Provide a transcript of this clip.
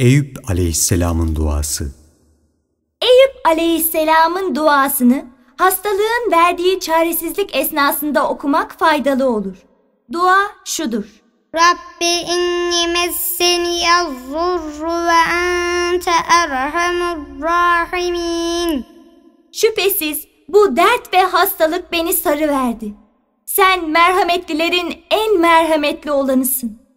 Eyüp Aleyhisselam'ın duası Eyüp Aleyhisselam'ın duasını hastalığın verdiği çaresizlik esnasında okumak faydalı olur. Dua şudur. Rabbi inni messeni yazzurru ve ente erhamur rahimin. Şüphesiz bu dert ve hastalık beni sarı verdi. Sen merhametlilerin en merhametli olanısın.